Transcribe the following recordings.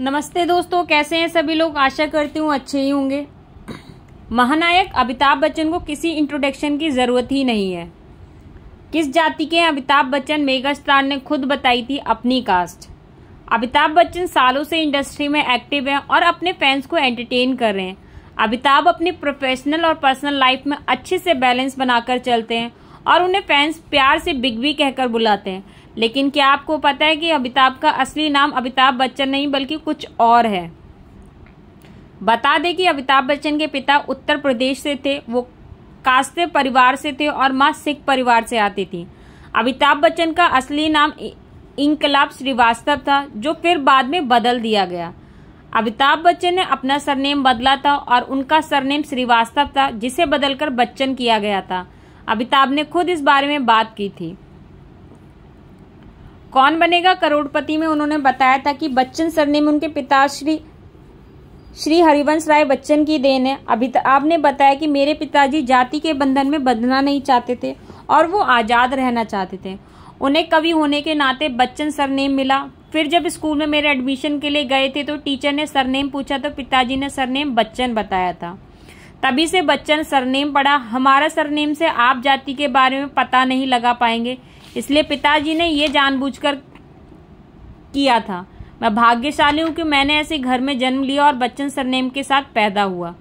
नमस्ते दोस्तों कैसे हैं सभी लोग आशा करती हूँ अच्छे ही होंगे महानायक अमिताभ बच्चन को किसी इंट्रोडक्शन की ज़रूरत ही नहीं है किस जाति के अमिताभ बच्चन मेगा स्टार ने खुद बताई थी अपनी कास्ट अमिताभ बच्चन सालों से इंडस्ट्री में एक्टिव हैं और अपने फैंस को एंटरटेन कर रहे हैं अमिताभ अपने प्रोफेशनल और पर्सनल लाइफ में अच्छे से बैलेंस बनाकर चलते हैं और उन्हें फैंस प्यार से बिग बी कहकर बुलाते हैं लेकिन क्या आपको पता है कि अमिताभ का असली नाम अमिताभ बच्चन नहीं बल्कि कुछ और है बता दें कि अमिताभ बच्चन के पिता उत्तर प्रदेश से थे वो कास्ते परिवार से थे और माँ सिख परिवार से आती थी अमिताभ बच्चन का असली नाम इंकलाब श्रीवास्तव था जो फिर बाद में बदल दिया गया अमिताभ बच्चन ने अपना सरनेम बदला था और उनका सरनेम श्रीवास्तव था जिसे बदलकर बच्चन किया गया था अमिताभ ने खुद इस बारे में बात की थी कौन बनेगा करोड़पति में उन्होंने बताया था कि बच्चन सरनेम उनके पिता श्री श्री हरिवंश राय बच्चन की देन है अभी आपने बताया कि मेरे पिताजी जाति के बंधन में बंधना नहीं चाहते थे और वो आज़ाद रहना चाहते थे उन्हें कवि होने के नाते बच्चन सरनेम मिला फिर जब स्कूल में मेरे एडमिशन के लिए गए थे तो टीचर ने सरनेम पूछा तो पिताजी ने सरनेम बच्चन बताया था तभी से बच्चन सरनेम पढ़ा हमारा सरनेम से आप जाति के बारे में पता नहीं लगा पाएंगे इसलिए पिताजी ने ये जानबूझकर किया था मैं भाग्यशाली हूँ कि मैंने ऐसे घर में जन्म लिया और बच्चन सरनेम के साथ पैदा हुआ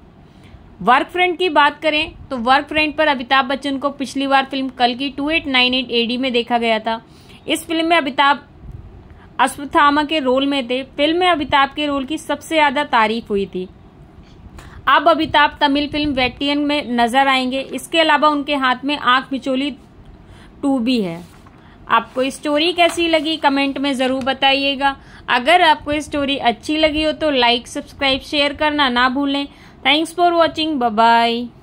वर्क फ्रेंड की बात करें तो वर्क फ्रेंड पर अमिताभ बच्चन को पिछली बार फिल्म कल की two eight nine eight AD में देखा गया था इस फिल्म में अमिताभ अश्वत्थामा के रोल में थे फिल्म में अमिताभ के रोल की सबसे ज़्यादा तारीफ हुई थी अब अमिताभ तमिल फिल्म वेटियन में नजर आएंगे इसके अलावा उनके हाथ में आंख मिचोली टू भी है आपको स्टोरी कैसी लगी कमेंट में ज़रूर बताइएगा अगर आपको स्टोरी अच्छी लगी हो तो लाइक सब्सक्राइब शेयर करना ना भूलें थैंक्स फॉर वॉचिंग बाय